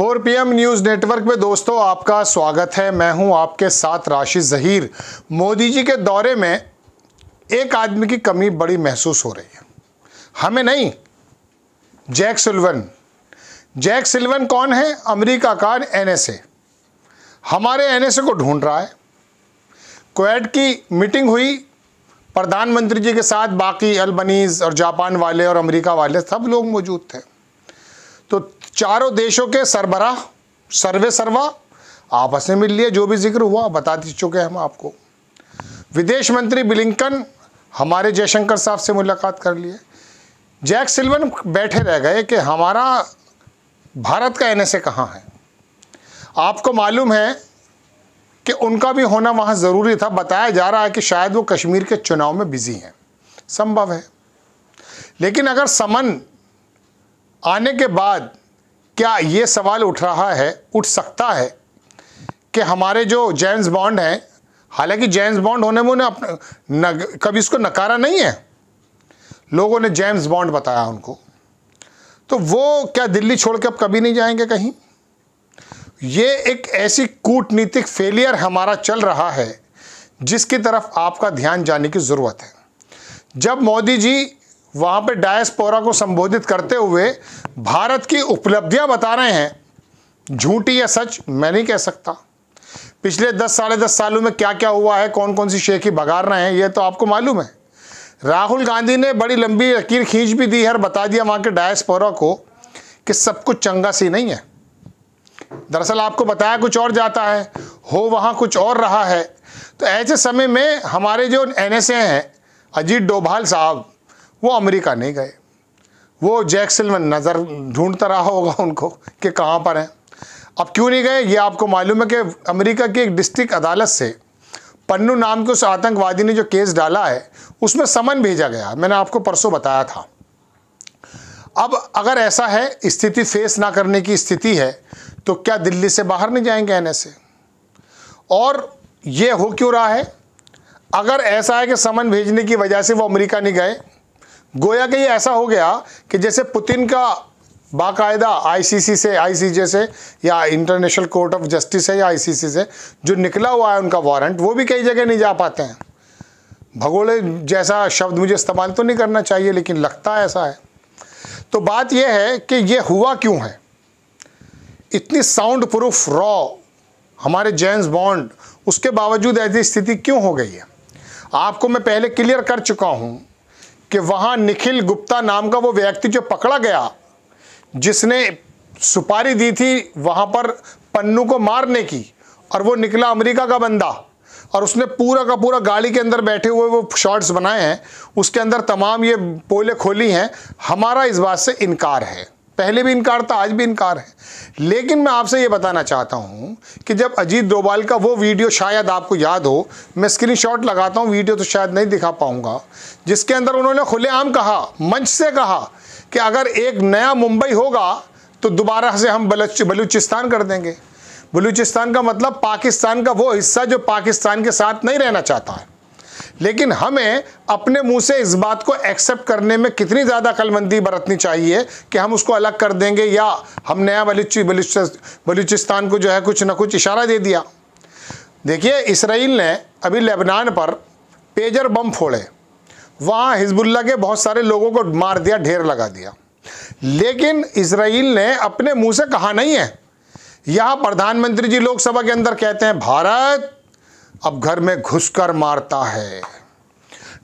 P M news network में दोस्तों आपका स्वागत है मैं हूं आपके साथ राशि जहीर मोदी जी के दौरे में एक आदमी की कमी बड़ी महसूस हो रही है हमें नहीं जैक सिल्वन जैक सिल्वन कौन है अमेरिका का एनएसए हमारे एनएसए को ढूंढ रहा है क्वेड की मीटिंग हुई प्रधानमंत्री जी के साथ बाकी अल्बनीज और जापान वाले और अमरीका वाले सब लोग मौजूद थे तो चारों देशों के सरबराह सर्वे सर्वा आपस में मिल लिए जो भी जिक्र हुआ बता चुके हैं हम आपको विदेश मंत्री बिलिंकन हमारे जयशंकर साहब से मुलाकात कर लिए जैक सिल्वन बैठे रह गए कि हमारा भारत का एन एस ए कहाँ है आपको मालूम है कि उनका भी होना वहाँ ज़रूरी था बताया जा रहा है कि शायद वो कश्मीर के चुनाव में बिज़ी हैं संभव है लेकिन अगर समन आने के बाद क्या ये सवाल उठ रहा है उठ सकता है कि हमारे जो जेम्स बॉन्ड हैं हालांकि जेम्स बॉन्ड होने में उन्हें कभी इसको नकारा नहीं है लोगों ने जेम्स बॉन्ड बताया उनको तो वो क्या दिल्ली छोड़ के अब कभी नहीं जाएंगे कहीं ये एक ऐसी कूटनीतिक फेलियर हमारा चल रहा है जिसकी तरफ आपका ध्यान जाने की ज़रूरत है जब मोदी जी वहाँ पे डायस्पोरा को संबोधित करते हुए भारत की उपलब्धियां बता रहे हैं झूठी या सच मैं नहीं कह सकता पिछले दस साढ़े दस सालों में क्या क्या हुआ है कौन कौन सी शेखी भगा रहे हैं ये तो आपको मालूम है राहुल गांधी ने बड़ी लंबी लकीर खींच भी दी है और बता दिया वहाँ के डायस्पोरा को कि सब कुछ चंगा सी नहीं है दरअसल आपको बताया कुछ और जाता है हो वहाँ कुछ और रहा है तो ऐसे समय में हमारे जो एन हैं अजीत डोभाल साहब वो अमेरिका नहीं गए वो जैक्सल में नज़र ढूंढता रहा होगा उनको कि कहाँ पर हैं अब क्यों नहीं गए ये आपको मालूम है कि अमेरिका की एक डिस्ट्रिक्ट अदालत से पन्नू नाम के उस आतंकवादी ने जो केस डाला है उसमें समन भेजा गया मैंने आपको परसों बताया था अब अगर ऐसा है स्थिति फेस ना करने की स्थिति है तो क्या दिल्ली से बाहर नहीं जाएंगे एन से और ये हो क्यों रहा है अगर ऐसा है कि समन भेजने की वजह से वो अमेरिका नहीं गए गोया कि ऐसा हो गया कि जैसे पुतिन का बाकायदा आईसीसी से आईसीजे से या इंटरनेशनल कोर्ट ऑफ जस्टिस है या आईसीसी से जो निकला हुआ है उनका वारंट वो भी कई जगह नहीं जा पाते हैं भगोड़े जैसा शब्द मुझे इस्तेमाल तो नहीं करना चाहिए लेकिन लगता ऐसा है तो बात यह है कि ये हुआ क्यों है इतनी साउंड प्रूफ रॉ हमारे जेम्स बॉन्ड उसके बावजूद ऐसी स्थिति क्यों हो गई है आपको मैं पहले क्लियर कर चुका हूँ कि वहाँ निखिल गुप्ता नाम का वो व्यक्ति जो पकड़ा गया जिसने सुपारी दी थी वहाँ पर पन्नू को मारने की और वो निकला अमेरिका का बंदा और उसने पूरा का पूरा गाड़ी के अंदर बैठे हुए वो शॉट्स बनाए हैं उसके अंदर तमाम ये पोले खोली हैं हमारा इस बात से इनकार है पहले भी इनकार था आज भी इनकार है लेकिन मैं आपसे ये बताना चाहता हूँ कि जब अजीत डोभाल का वो वीडियो शायद आपको याद हो मैं स्क्रीनशॉट लगाता हूँ वीडियो तो शायद नहीं दिखा पाऊँगा जिसके अंदर उन्होंने खुलेआम कहा मंच से कहा कि अगर एक नया मुंबई होगा तो दोबारा से हम बलूचिस्तान कर देंगे बलूचिस्तान का मतलब पाकिस्तान का वो हिस्सा जो पाकिस्तान के साथ नहीं रहना चाहता है लेकिन हमें अपने मुंह से इस बात को एक्सेप्ट करने में कितनी ज़्यादा कलमंदी बरतनी चाहिए कि हम उसको अलग कर देंगे या हम नया बलूची बलूचिस्तान को जो है कुछ ना कुछ इशारा दे दिया देखिए इसराइल ने अभी लेबनान पर पेजर बम फोड़े वहाँ हिजबुल्ला के बहुत सारे लोगों को मार दिया ढेर लगा दिया लेकिन इसराइल ने अपने मुंह से कहा नहीं है यहां प्रधानमंत्री जी लोकसभा के अंदर कहते हैं भारत अब घर में घुसकर मारता है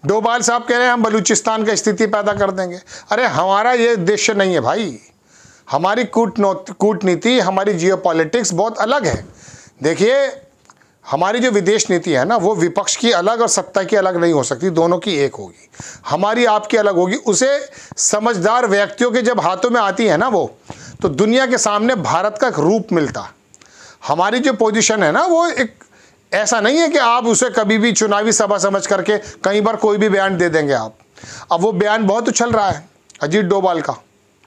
डोबाल साहब कह रहे हैं हम बलूचिस्तान का स्थिति पैदा कर देंगे अरे हमारा ये उद्देश्य नहीं है भाई हमारी कूटनीति हमारी जियो बहुत अलग है देखिए हमारी जो विदेश नीति है ना वो विपक्ष की अलग और सत्ता की अलग नहीं हो सकती दोनों की एक होगी हमारी आपकी अलग होगी उसे समझदार व्यक्तियों के जब हाथों में आती है ना वो तो दुनिया के सामने भारत का एक रूप मिलता हमारी जो पोजीशन है ना वो एक ऐसा नहीं है कि आप उसे कभी भी चुनावी सभा समझ करके कई बार कोई भी बयान दे देंगे आप अब वो बयान बहुत उछल रहा है अजीत डोभाल का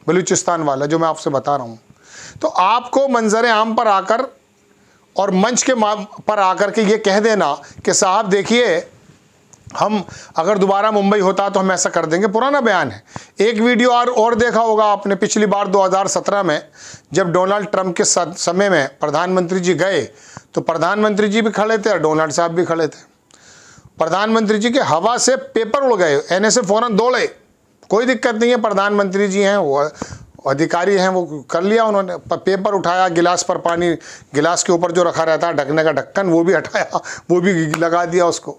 बलूचिस्तान वाला जो मैं आपसे बता रहा हूँ तो आपको मंजर आम पर आकर और मंच के पर आकर के ये कह देना कि साहब देखिए हम अगर दोबारा मुंबई होता तो हम ऐसा कर देंगे पुराना बयान है एक वीडियो और और देखा होगा आपने पिछली बार 2017 में जब डोनाल्ड ट्रंप के समय में प्रधानमंत्री जी गए तो प्रधानमंत्री जी भी खड़े थे और डोनाल्ड साहब भी खड़े थे प्रधानमंत्री जी के हवा से पेपर उड़ गए एन एस फौरन दौड़े कोई दिक्कत नहीं है प्रधानमंत्री जी हैं अधिकारी हैं वो कर लिया उन्होंने पेपर उठाया गिलास पर पानी गिलास के ऊपर जो रखा रहता है ढकने का ढक्कन वो भी हटाया वो भी लगा दिया उसको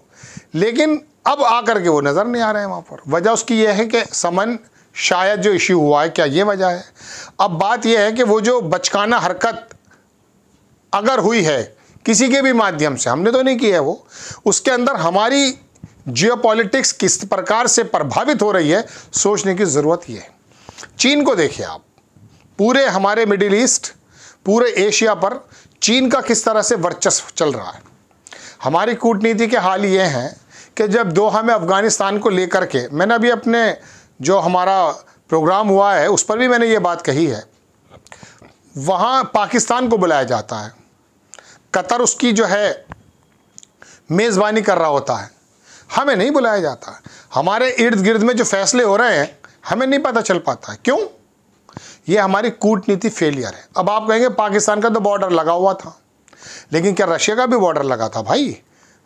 लेकिन अब आकर के वो नज़र नहीं आ रहे हैं वहाँ पर वजह उसकी यह है कि समन शायद जो इश्यू हुआ है क्या ये वजह है अब बात यह है कि वो जो बचकाना हरकत अगर हुई है किसी के भी माध्यम से हमने तो नहीं की है वो उसके अंदर हमारी जियोपॉलिटिक्स किस प्रकार से प्रभावित हो रही है सोचने की ज़रूरत यह है चीन को देखिए आप पूरे हमारे मिडिल ईस्ट पूरे एशिया पर चीन का किस तरह से वर्चस्व चल रहा है हमारी कूटनीति के हाल ये हैं कि जब दोहा में अफ़गानिस्तान को लेकर के मैंने अभी अपने जो हमारा प्रोग्राम हुआ है उस पर भी मैंने ये बात कही है वहाँ पाकिस्तान को बुलाया जाता है कतर उसकी जो है मेज़बानी कर रहा होता है हमें नहीं बुलाया जाता हमारे इर्द गिर्द में जो फैसले हो रहे हैं हमें नहीं पता चल पाता क्यों ये हमारी कूटनीति फेलियर है अब आप कहेंगे पाकिस्तान का तो बॉर्डर लगा हुआ था लेकिन क्या रशिया का भी बॉर्डर लगा था भाई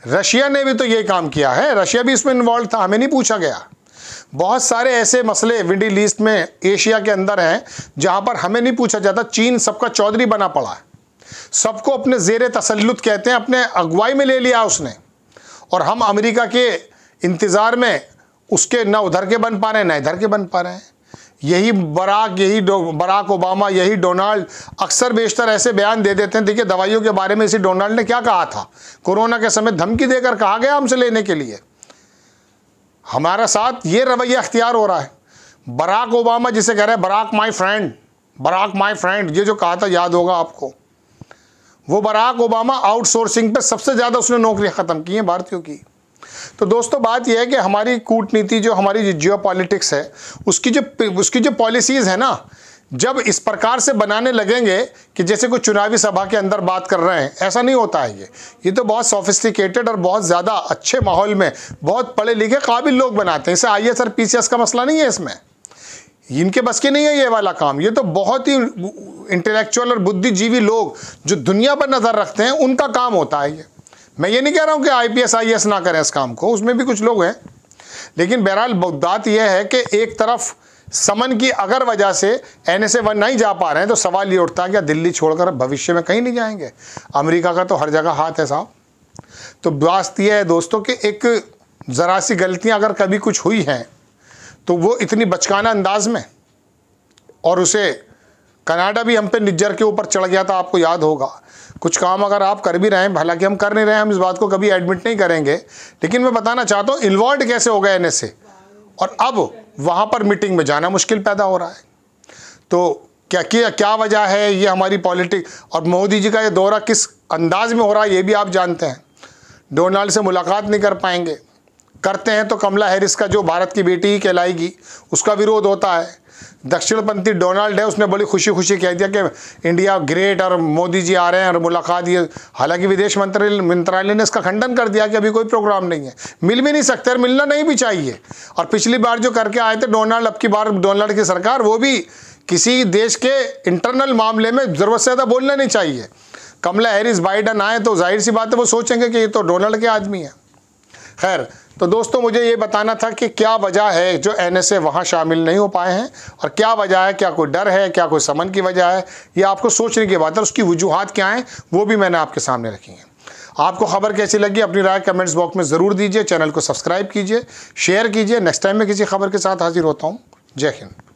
रशिया ने भी तो ये काम किया है रशिया भी इसमें इन्वॉल्व था हमें नहीं पूछा गया बहुत सारे ऐसे मसले विंडी ईस्ट में एशिया के अंदर हैं जहां पर हमें नहीं पूछा जाता चीन सबका चौधरी बना पड़ा है सबको अपने जेर तसलुत कहते हैं अपने अगुवाई में ले लिया उसने और हम अमेरिका के इंतज़ार में उसके ना उधर के बन पा रहे हैं ना इधर के बन पा रहे हैं यही बराक यही बराक ओबामा यही डोनाल्ड अक्सर बेशतर ऐसे बयान दे देते हैं देखिए दवाइयों के बारे में इसी डोनाल्ड ने क्या कहा था कोरोना के समय धमकी देकर कहा गया हमसे लेने के लिए हमारा साथ ये रवैया अख्तियार हो रहा है बराक ओबामा जिसे कह रहे हैं Barack my friend Barack my friend ये जो कहा था याद होगा आपको वो बराक ओबामा आउटसोर्सिंग पर सबसे ज़्यादा उसने नौकरियां ख़त्म की हैं भारतीयों की तो दोस्तों बात यह है कि हमारी कूटनीति जो हमारी जियो पॉलिटिक्स है उसकी जो उसकी जो पॉलिसीज़ है ना जब इस प्रकार से बनाने लगेंगे कि जैसे कोई चुनावी सभा के अंदर बात कर रहे हैं ऐसा नहीं होता है ये ये तो बहुत सोफिस्टिकेटेड और बहुत ज़्यादा अच्छे माहौल में बहुत पढ़े लिखे काबिल लोग बनाते हैं इसे आई एस पीसीएस का मसला नहीं है इसमें इनके बस के नहीं है ये वाला काम ये तो बहुत ही इंटेलेक्चुअल और बुद्धिजीवी लोग जो दुनिया पर नज़र रखते हैं उनका काम होता है ये मैं ये नहीं कह रहा हूँ कि आईपीएस आईएएस e ना करें इस काम को उसमें भी कुछ लोग हैं लेकिन बहरहाल बात यह है कि एक तरफ समन की अगर वजह से एन एस नहीं जा पा रहे हैं तो सवाल ये उठता है कि दिल्ली छोड़कर भविष्य में कहीं नहीं जाएंगे अमेरिका का तो हर जगह हाथ है साहब तो बात यह है दोस्तों कि एक ज़रा सी गलतियाँ अगर कभी कुछ हुई हैं तो वो इतनी बचकाना अंदाज में और उसे कनाडा भी हम पे निज्जर के ऊपर चढ़ गया था आपको याद होगा कुछ काम अगर आप कर भी रहे हैं हालांकि हम कर नहीं रहे हैं हम इस बात को कभी एडमिट नहीं करेंगे लेकिन मैं बताना चाहता हूँ इन्वॉल्व कैसे हो गए एन और अब वहाँ पर मीटिंग में जाना मुश्किल पैदा हो रहा है तो क्या क्या क्या वजह है ये हमारी पॉलिटिक और मोदी जी का ये दौरा किस अंदाज में हो रहा है ये भी आप जानते हैं डोनाल्ड से मुलाकात नहीं कर पाएंगे करते हैं तो कमला हैरिस का जो भारत की बेटी ही कहलाएगी उसका विरोध होता है दक्षिणपंथी डोनाल्ड है उसने बड़ी खुशी खुशी कह दिया कि इंडिया ग्रेट और मोदी जी आ रहे हैं और मुलाकात ये हालांकि विदेश मंत्रालय मंत्रालय ने इसका खंडन कर दिया कि अभी कोई प्रोग्राम नहीं है मिल भी नहीं सकते और मिलना नहीं भी चाहिए और पिछली बार जो करके आए थे डोनाल्ड अब की बार डोनाल्ड की सरकार वो भी किसी देश के इंटरनल मामले में ज़रूरत से ज़्यादा बोलना नहीं चाहिए कमला हैरिस बाइडन आए तो जाहिर सी बात है वो सोचेंगे कि ये तो डोनाल्ड के आदमी हैं खैर तो दोस्तों मुझे ये बताना था कि क्या वजह है जो एन एस वहाँ शामिल नहीं हो पाए हैं और क्या वजह है क्या कोई डर है क्या कोई समन की वजह है या आपको सोचने की बात है उसकी वजूहत क्या हैं वो भी मैंने आपके सामने रखी हैं आपको खबर कैसी लगी अपनी राय कमेंट्स बॉक्स में ज़रूर दीजिए चैनल को सब्सक्राइब कीजिए शेयर कीजिए नेक्स्ट टाइम में किसी खबर के साथ हाजिर होता हूँ जय हिंद